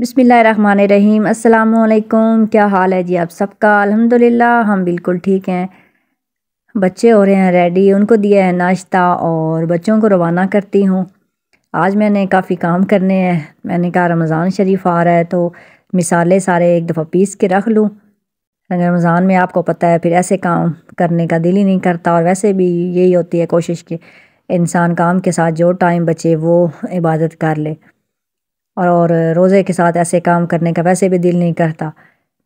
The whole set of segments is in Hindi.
बिसमीम् अल्लाम क्या हाल है जी आप सबका अल्हम्दुलिल्लाह हम बिल्कुल ठीक हैं बच्चे हो रहे हैं रेडी उनको दिया है नाश्ता और बच्चों को रवाना करती हूँ आज मैंने काफ़ी काम करने हैं मैंने कहा रमज़ान शरीफ आ रहा है तो मिसाले सारे एक दफ़ा पीस के रख लूँ रमज़ान में आपको पता है फिर ऐसे काम करने का दिल ही नहीं करता और वैसे भी यही होती है कोशिश कि इंसान काम के साथ जो टाइम बचे वो इबादत कर ले और रोज़े के साथ ऐसे काम करने का वैसे भी दिल नहीं करता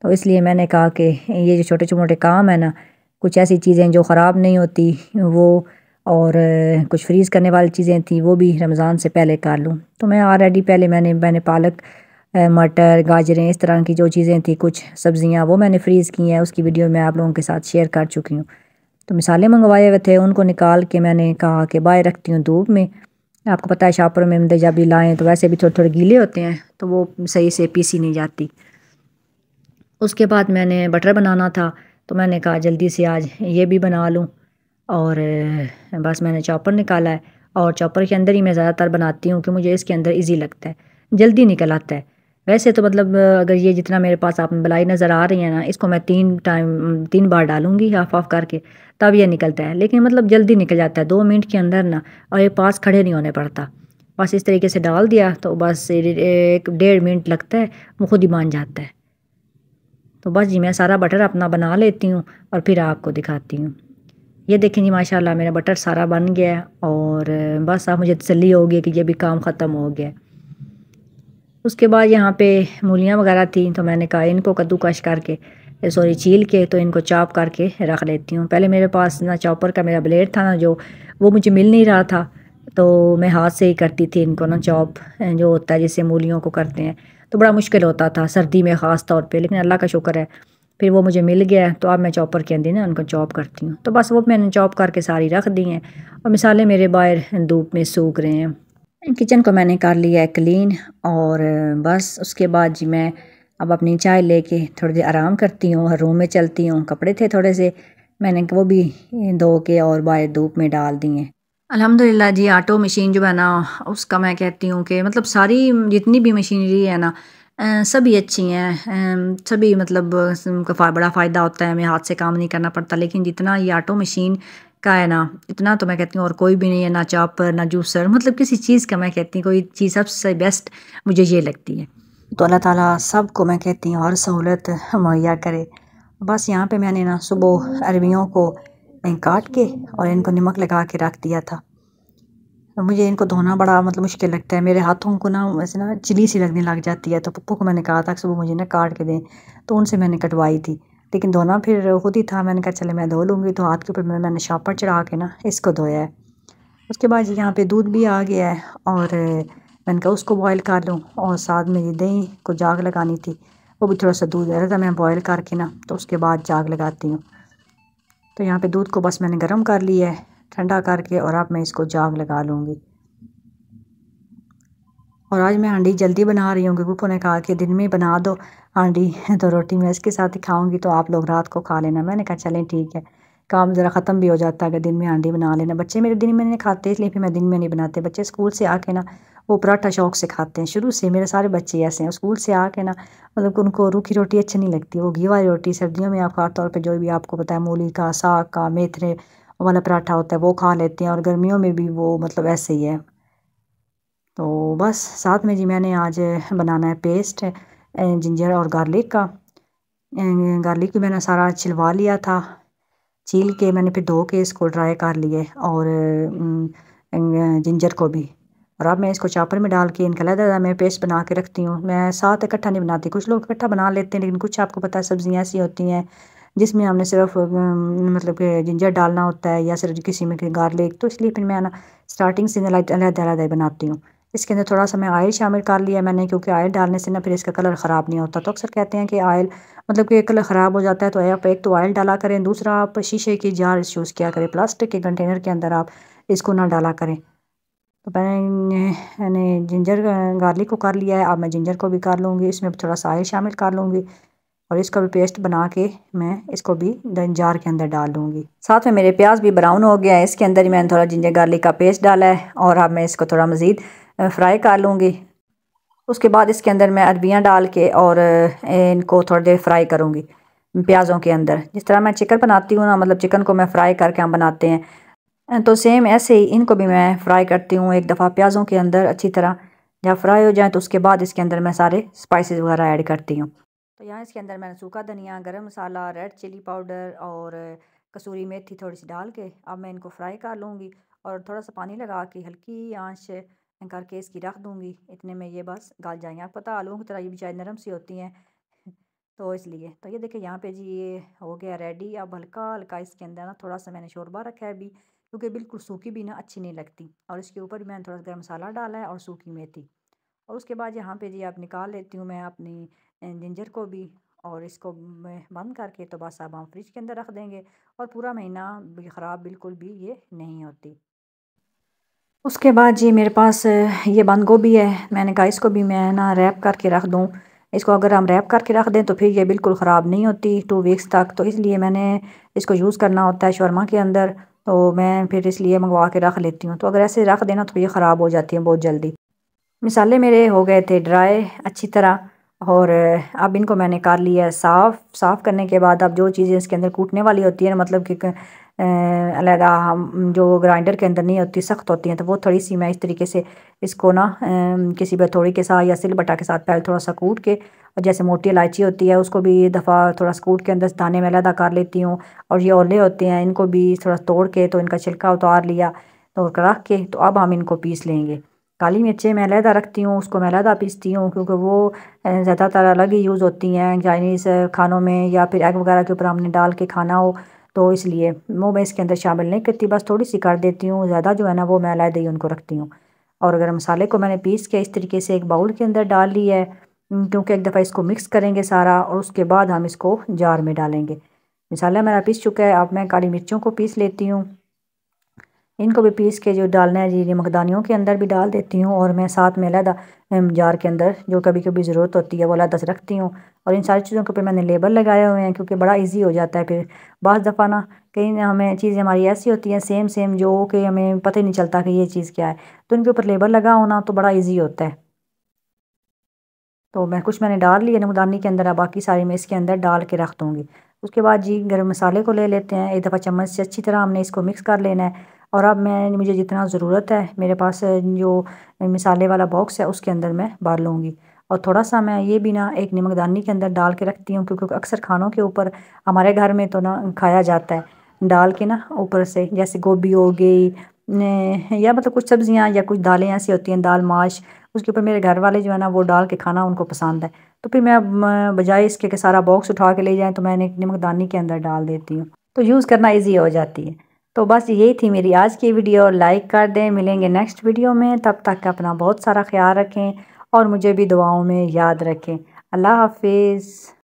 तो इसलिए मैंने कहा कि ये जो छोटे छोटे काम है ना कुछ ऐसी चीज़ें जो ख़राब नहीं होती वो और कुछ फ्रीज़ करने वाली चीज़ें थी वो भी रमज़ान से पहले कर लूँ तो मैं ऑलरेडी पहले मैंने मैंने पालक मटर गाजरें इस तरह की जो चीज़ें थी कुछ सब्ज़ियाँ वो मैंने फ्रीज़ की हैं उसकी वीडियो मैं आप लोगों के साथ शेयर कर चुकी हूँ तो मिसाले मंगवाए हुए थे उनको निकाल के मैंने कहा कि बाय रखती हूँ धूप में आपको पता है शाहपुर में जब भी लाएँ तो वैसे भी थोड़े थोड़े गीले होते हैं तो वो सही से पीसी नहीं जाती उसके बाद मैंने बटर बनाना था तो मैंने कहा जल्दी से आज ये भी बना लूँ और बस मैंने चॉपर निकाला है और चॉपर के अंदर ही मैं ज़्यादातर बनाती हूँ कि मुझे इसके अंदर इजी लगता है जल्दी निकल आता है वैसे तो मतलब अगर ये जितना मेरे पास आप मलाई नज़र आ रही है ना इसको मैं तीन टाइम तीन बार डालूंगी हाफ ऑफ करके तब ये निकलता है लेकिन मतलब जल्दी निकल जाता है दो मिनट के अंदर ना और ये पास खड़े नहीं होने पड़ता बस इस तरीके से डाल दिया तो बस एक डेढ़ मिनट लगता है वो खुद ही मान जाता है तो बस जी मैं सारा बटर अपना बना लेती हूँ और फिर आपको दिखाती हूँ ये देखें जी माशाल्लाह मेरा बटर सारा बन गया और बस आप मुझे तसली होगी कि ये भी काम ख़त्म हो गया है उसके बाद यहाँ पे मूलियाँ वगैरह थी तो मैंने कहा इनको कद्दूकश करके सॉरी चील के तो इनको चॉप करके रख लेती हूँ पहले मेरे पास ना चॉपर का मेरा ब्लेड था ना जो वो मुझे मिल नहीं रहा था तो मैं हाथ से ही करती थी इनको ना चॉप जो होता है जैसे मूलियों को करते हैं तो बड़ा मुश्किल होता था सर्दी में ख़ास तौर पर लेकिन अल्लाह का शुक्र है फिर वो मुझे मिल गया तो अब मैं चॉपर के अंदर ना उनको चॉप करती हूँ तो बस वो मैंने चॉप करके सारी रख दी हैं और मिसालें मेरे बाहर धूप में सूख रहे हैं किचन को मैंने कर लिया है क्लीन और बस उसके बाद जी मैं अब अपनी चाय लेके थोड़ी देर आराम करती हूँ रूम में चलती हूँ कपड़े थे थोड़े से मैंने वो भी धो के और बाहर धूप में डाल दिए अल्हम्दुलिल्लाह जी आटो मशीन जो है ना उसका मैं कहती हूँ कि मतलब सारी जितनी भी मशीनरी है ना सभी अच्छी हैं सभी मतलब का बड़ा फ़ायदा होता है हमें हाथ से काम नहीं करना पड़ता लेकिन जितना ये आटो मशीन का है ना इतना तो मैं कहती हूँ और कोई भी नहीं है ना चॉपर ना जूसर मतलब किसी चीज़ का मैं कहती हूँ कोई चीज़ सबसे बेस्ट मुझे ये लगती है तो अल्लाह ताला को मैं कहती हूँ और सहूलत मुहैया करे बस यहाँ पे मैंने ना सुबह अरबियों को काट के और इनको नमक लगा के रख दिया था मुझे इनको धोना बड़ा मतलब मुश्किल लगता है मेरे हाथों को ना वैसे ना चिली सी लगने लग जाती है तो पप्पू को मैंने कहा था कि सुबह मुझे ना काट के दें तो उनसे मैंने कटवाई थी लेकिन धोना फिर खुद ही था मैंने कहा चले मैं धो लूँगी तो हाथ के ऊपर मैं मैंने शापर चढ़ा के ना इसको धोया है उसके बाद यहाँ पर दूध भी आ गया है और मैंने कहा उसको बॉयल कर लूँ और साथ में ये दही को जाग लगानी थी वो भी थोड़ा सा दूध रहता था मैं बॉयल करके ना तो उसके बाद जाग लगाती हूँ तो यहाँ पे दूध को बस मैंने गर्म कर लिया है ठंडा करके और अब मैं इसको जाग लगा लूँगी और आज मैं हांडी जल्दी बना रही हूँ क्योंकि ने कहा कि दिन में बना दो हांडी तो रोटी मैं इसके साथ ही खाऊंगी तो आप लोग रात को खा लेना मैंने कहा चलें ठीक है काम ज़रा ख़त्म भी हो जाता है अगर दिन में हांडी बना लेना बच्चे मेरे दिन में नहीं खाते इसलिए फिर मैं दिन में नहीं बनाते बच्चे स्कूल से आके ना वो पराठा शौक से खाते हैं शुरू से मेरे सारे बच्चे ऐसे हैं स्कूल से आके ना मतलब उनको रूखी रोटी अच्छी नहीं लगती वो घी वाली रोटी सर्दियों में आप खासतौर पर जो भी आपको पता है मूली का साग का मेथरे वाला पराठा होता है वो खा लेते हैं और गर्मियों में भी वो मतलब ऐसे ही है तो बस साथ में जी मैंने आज बनाना है पेस्ट जिंजर और गार्लिक का गार्लिक भी मैंने सारा छिलवा लिया था छील के मैंने फिर धो के इसको ड्राई कर लिए और जिंजर को भी और अब मैं इसको चापर में डाल के इनका दादा मैं पेस्ट बना के रखती हूँ मैं साथ इकट्ठा नहीं बनाती कुछ लोग इकट्ठा बना लेते हैं लेकिन कुछ आपको पता है सब्ज़ियाँ ऐसी होती हैं जिसमें हमने सिर्फ मतलब कि जिंजर डालना होता है या सिर्फ किसी में गार्लिक तो इसलिए फिर मैं ना स्टार्टिंग से अलहदा अलहदा बनाती हूँ इसके अंदर थोड़ा सा मैं आयल शामिल कर लिया मैंने क्योंकि आयल डालने से ना फिर इसका कलर ख़राब नहीं होता तो अक्सर कहते हैं कि आयल मतलब कि कलर ख़राब हो जाता है तो आप एक तो आयल डाला करें दूसरा आप शीशे की जार यूज़ किया करें प्लास्टिक के कंटेनर के अंदर आप इसको ना डाला करें तो मैंने मैंने जिंजर गार्लिक को कर लिया है अब मैं जिंजर को भी कर लूँगी इसमें थोड़ा सा आयल शामिल कर लूँगी और इसका भी पेस्ट बना के मैं इसको भी जार के अंदर डाल दूँगी साथ में मेरे प्याज भी ब्राउन हो गया है इसके अंदर ही मैंने थोड़ा जिंजर गार्लिक का पेस्ट डाला है और अब मैं इसको थोड़ा मज़ीद फ्राई कर लूँगी उसके बाद इसके अंदर मैं अरबियाँ डाल के और इनको थोड़ी देर फ्राई करूँगी प्याज़ों के अंदर जिस तरह मैं चिकन बनाती हूँ ना मतलब चिकन को मैं फ्राई करके हम बनाते हैं तो सेम ऐसे ही इनको भी मैं फ्राई करती हूँ एक दफ़ा प्याज़ों के अंदर अच्छी तरह जब फ्राई हो जाए तो उसके बाद इसके अंदर मैं सारे स्पाइसेस वगैरह ऐड करती हूँ तो यहाँ इसके अंदर मैंने सूखा धनिया गरम मसाला रेड चिली पाउडर और कसूरी मेथी थोड़ी सी डाल के अब मैं इनको फ्राई कर लूँगी और थोड़ा सा पानी लगा के हल्की आँच करके इसकी रख दूँगी इतने में ये बस गाल जाएंगे आपको पता आलूओं की तरह ये चाय नरम सी होती हैं तो इसलिए तो ये देखिए यहाँ पे जी ये हो गया रेडी अब हल्का हल्का इसके अंदर ना थोड़ा सा मैंने शोरबा रखा है अभी क्योंकि बिल्कुल सूखी भी ना अच्छी नहीं लगती और इसके ऊपर भी मैंने थोड़ा सा गर्म मसाला डाला है और सूखी मेथी और उसके बाद यहाँ पे जी आप निकाल लेती हूँ मैं अपनी जिंजर को भी और इसको बंद करके तो बस अब हम फ्रिज के अंदर रख देंगे और पूरा महीना ख़राब बिल्कुल भी ये नहीं होती उसके बाद जी मेरे पास ये बंद गोभी है मैंने कहा इसको भी मैं ना रैप करके रख दूँ इसको अगर हम रैप करके रख दें तो फिर ये बिल्कुल ख़राब नहीं होती टू वीक्स तक तो इसलिए मैंने इसको यूज़ करना होता है शर्मा के अंदर तो मैं फिर इसलिए मंगवा के रख लेती हूँ तो अगर ऐसे रख देना तो ये ख़राब हो जाती है बहुत जल्दी मिसाले मेरे हो गए थे ड्राई अच्छी तरह और अब इनको मैंने कर लिया है साफ़ साफ़ करने के बाद अब जो चीज़ें इसके अंदर कूटने वाली होती है मतलब कि अलहदा हम जो ग्राइंडर के अंदर नहीं होती सख्त होती हैं तो वो थोड़ी सी मैं इस तरीके से इसको ना किसी बथौड़ी के साथ या बटा के साथ पहले थोड़ा सा कूट के और जैसे मोटी इलायची होती है उसको भी दफ़ा थोड़ा स्कूट के अंदर दाने में अलहदा कर लेती हूँ और ये ओले होते हैं इनको भी थोड़ा तोड़ के तो इनका छिलका उतार लिया तो रख के तो अब हम इनको पीस लेंगे काली मिर्चें मैं अलहदा रखती हूँ उसको मैं अलहदा पीसती हूँ क्योंकि वो ज़्यादातर अलग ही यूज़ होती हैं चाइनीज़ खानों में या फिर एग वगैरह के ऊपर हमने डाल के खाना हो तो इसलिए वो मैं इसके अंदर शामिल नहीं करती बस थोड़ी सी कर देती हूँ ज़्यादा जो है ना वो मैं अलहदा ही उनको रखती हूँ और अगर मसाले को मैंने पीस के इस तरीके से एक बाउल के अंदर डाल ली है क्योंकि एक दफ़ा इसको मिक्स करेंगे सारा और उसके बाद हम इसको जार में डालेंगे मसाला मेरा पीस चुका है अब मैं काली मिर्चों को पीस लेती हूँ इनको भी पीस के जो डालना है जी मकदानियों के अंदर भी डाल देती हूँ और मैं साथ में अलहदा जार के अंदर जो कभी कभी ज़रूरत होती है वो अलहदा से रखती हूँ और इन सारी चीज़ों के ऊपर मैंने लेबल लगाए हुए हैं क्योंकि बड़ा इजी हो जाता है फिर बज़ दफ़ा ना कहीं ना हमें चीज़ें हमारी ऐसी होती हैं सेम सेम जो कि हमें पता ही नहीं चलता कि ये चीज़ क्या है तो इनके ऊपर लेबल लगा होना तो बड़ा ईजी होता है तो मैं कुछ मैंने डाल लिया नमदानी के अंदर अब बाकी सारी मैं इसके अंदर डाल के रख दूँगी उसके बाद जी गर्म मसाले को ले लेते हैं एक दफ़ा चम्मच से अच्छी तरह हमने इसको मिक्स कर लेना है और अब मैं मुझे जितना ज़रूरत है मेरे पास जो मिसाले वाला बॉक्स है उसके अंदर मैं भर लूँगी और थोड़ा सा मैं ये भी ना एक नमकदानी के अंदर डाल के रखती हूँ क्योंकि अक्सर खानों के ऊपर हमारे घर में तो ना खाया जाता है डाल के ना ऊपर से जैसे गोभी हो गई या मतलब कुछ सब्ज़ियाँ या कुछ दालें ऐसी होती हैं दाल माश उसके ऊपर मेरे घर वाले जो है ना वो डाल के खाना उनको पसंद है तो फिर मैं बजाय इसके के सारा बॉक्स उठा के ले जाएँ तो मैंने नमकदानी के अंदर डाल देती हूँ तो यूज़ करना ईजी हो जाती है तो बस यही थी मेरी आज की वीडियो लाइक कर दें मिलेंगे नेक्स्ट वीडियो में तब तक अपना बहुत सारा ख्याल रखें और मुझे भी दुआओं में याद रखें अल्लाह हाफिज़